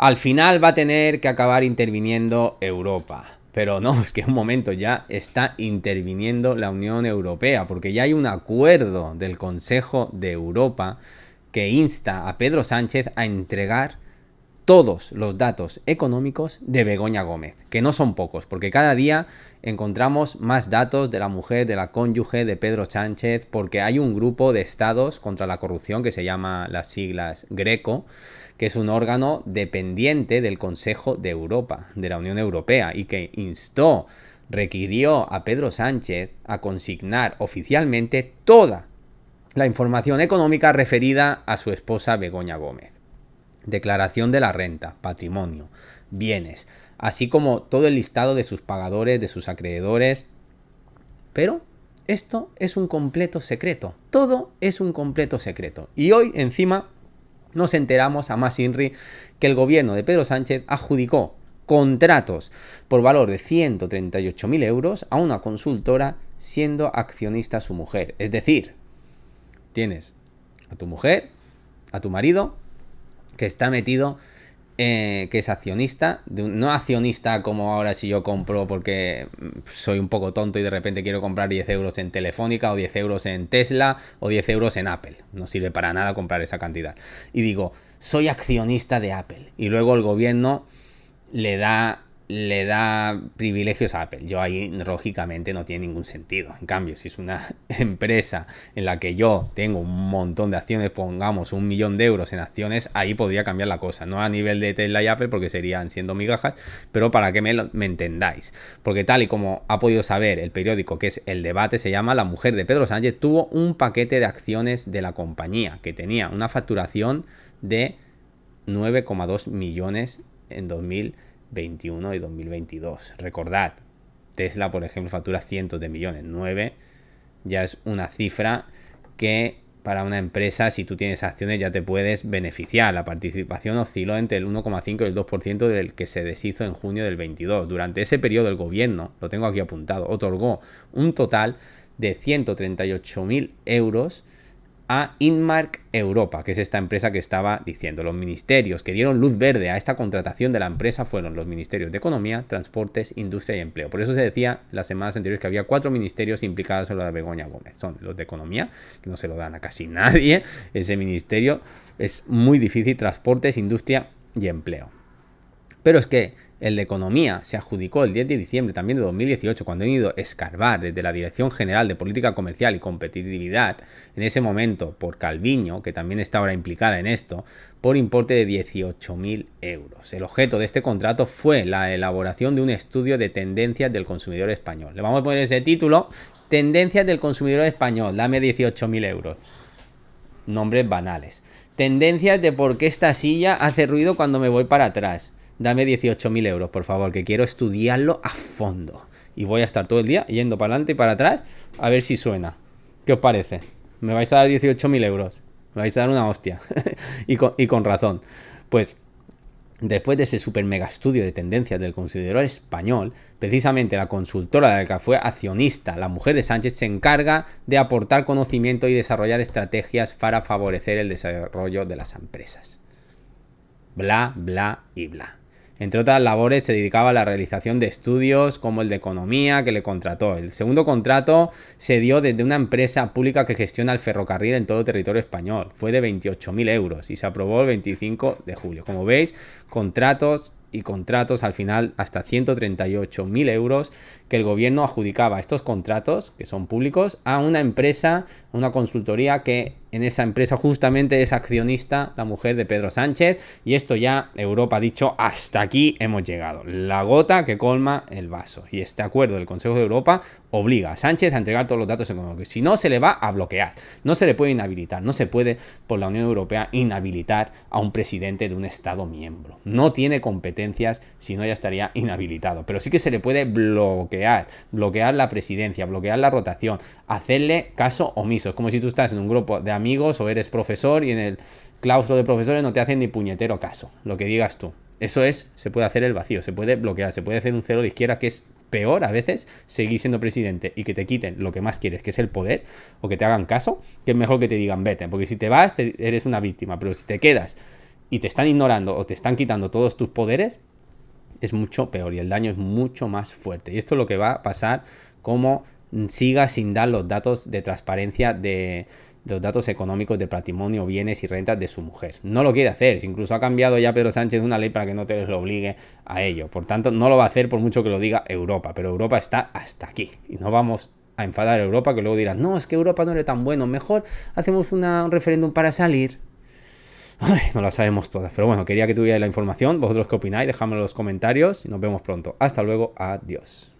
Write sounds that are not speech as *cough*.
Al final va a tener que acabar interviniendo Europa. Pero no, es que un momento ya está interviniendo la Unión Europea, porque ya hay un acuerdo del Consejo de Europa que insta a Pedro Sánchez a entregar todos los datos económicos de Begoña Gómez, que no son pocos, porque cada día encontramos más datos de la mujer, de la cónyuge, de Pedro Sánchez, porque hay un grupo de estados contra la corrupción que se llama las siglas Greco, que es un órgano dependiente del Consejo de Europa, de la Unión Europea, y que instó, requirió a Pedro Sánchez a consignar oficialmente toda la información económica referida a su esposa Begoña Gómez declaración de la renta, patrimonio, bienes, así como todo el listado de sus pagadores, de sus acreedores. Pero esto es un completo secreto, todo es un completo secreto. Y hoy encima nos enteramos a más INRI que el gobierno de Pedro Sánchez adjudicó contratos por valor de 138.000 euros a una consultora siendo accionista su mujer. Es decir, tienes a tu mujer, a tu marido que está metido, eh, que es accionista, no accionista como ahora si yo compro porque soy un poco tonto y de repente quiero comprar 10 euros en Telefónica o 10 euros en Tesla o 10 euros en Apple. No sirve para nada comprar esa cantidad. Y digo, soy accionista de Apple. Y luego el gobierno le da le da privilegios a Apple. Yo ahí, lógicamente, no tiene ningún sentido. En cambio, si es una *laughs* empresa en la que yo tengo un montón de acciones, pongamos un millón de euros en acciones, ahí podría cambiar la cosa. No a nivel de Tesla y Apple, porque serían siendo migajas, pero para que me, entendáis. Porque tal y como ha podido saber el periódico que es El Debate, se llama La mujer de Pedro Sánchez, tuvo un paquete de acciones de la compañía que tenía una facturación de 9,2 millones en 2000 21 y 2022. Recordad, Tesla, por ejemplo, factura cientos de millones. 9 ya es una cifra que para una empresa, si tú tienes acciones, ya te puedes beneficiar. La participación osciló entre el 1,5 y el 2% del que se deshizo en junio del 22. Durante ese periodo, el gobierno, lo tengo aquí apuntado, otorgó un total de 138.000 euros a Inmark Europa, que es esta empresa que estaba diciendo. Los ministerios que dieron luz verde a esta contratación de la empresa fueron los ministerios de Economía, Transportes, Industria y Empleo. Por eso se decía las semanas anteriores que había cuatro ministerios implicados en lo de Begoña Gómez. Son los de Economía, que no se lo dan a casi *laughs* nadie. Ese ministerio es muy difícil. Transportes, Industria y Empleo. Pero es que el de Economía se adjudicó el 10 de diciembre también de 2018, cuando han ido a escarbar desde la Dirección General de Política Comercial y Competitividad, en ese momento por Calviño, que también está ahora implicada en esto, por importe de 18.000 euros. El objeto de este contrato fue la elaboración de un estudio de tendencias del consumidor español. Le vamos a poner ese título, Tendencias del consumidor español, dame 18.000 euros. Nombres banales. Tendencias de por qué esta silla hace ruido cuando me voy para atrás dame 18.000 euros, por favor, que quiero estudiarlo a fondo. Y voy a estar todo el día yendo para adelante y para atrás a ver si suena. ¿Qué os parece? Me vais a dar 18.000 euros. Me vais a dar una hostia. *laughs* y, con, razón. Pues Después de ese super mega estudio de tendencias del consumidor español, precisamente la consultora de la que fue accionista, la mujer de Sánchez, se encarga de aportar conocimiento y desarrollar estrategias para favorecer el desarrollo de las empresas. Bla, bla y bla. Entre otras labores se dedicaba a la realización de estudios como el de economía que le contrató. El segundo contrato se dio desde una empresa pública que gestiona el ferrocarril en todo territorio español. Fue de 28.000 euros y se aprobó el 25 de julio. Como veis, contratos y contratos al final hasta 138.000 euros que el gobierno adjudicaba estos contratos, que son públicos, a una empresa, una consultoría que en esa empresa justamente es accionista la mujer de Pedro Sánchez y esto ya Europa ha dicho hasta aquí hemos llegado, la gota que colma el vaso y este acuerdo del Consejo de Europa obliga a Sánchez a entregar todos los datos económicos, si no se le va a bloquear, no se le puede inhabilitar, no se puede por la Unión Europea inhabilitar a un presidente de un Estado miembro, no tiene competencias si no ya estaría inhabilitado, pero sí que se le puede bloquear, bloquear la presidencia, bloquear la rotación, hacerle caso omiso, es como si tú estás en un grupo de amigos o eres profesor y en el claustro de profesores no te hacen ni puñetero caso, lo que digas tú. Eso es, se puede hacer el vacío, se puede bloquear, se puede hacer un cero de izquierda que es peor a veces seguir siendo presidente y que te quiten lo que más quieres, que es el poder, o que te hagan caso, que es mejor que te digan vete, porque si te vas eres una víctima, pero si te quedas y te están ignorando o te están quitando todos tus poderes, es mucho peor y el daño es mucho más fuerte. Y esto es lo que va a pasar como siga sin dar los datos de transparencia de, los datos económicos de patrimonio, bienes y rentas de su mujer. No lo quiere hacer, incluso ha cambiado ya Pedro Sánchez una ley para que no te lo obligue a ello. Por tanto, no lo va a hacer por mucho que lo diga Europa, pero Europa está hasta aquí y no vamos a enfadar a Europa que luego dirá, no, es que Europa no era tan bueno, mejor hacemos un referéndum para salir. no la sabemos todas, pero bueno, quería que tuvierais la información. ¿Vosotros qué opináis? Dejadme en los comentarios y nos vemos pronto. Hasta luego, adiós.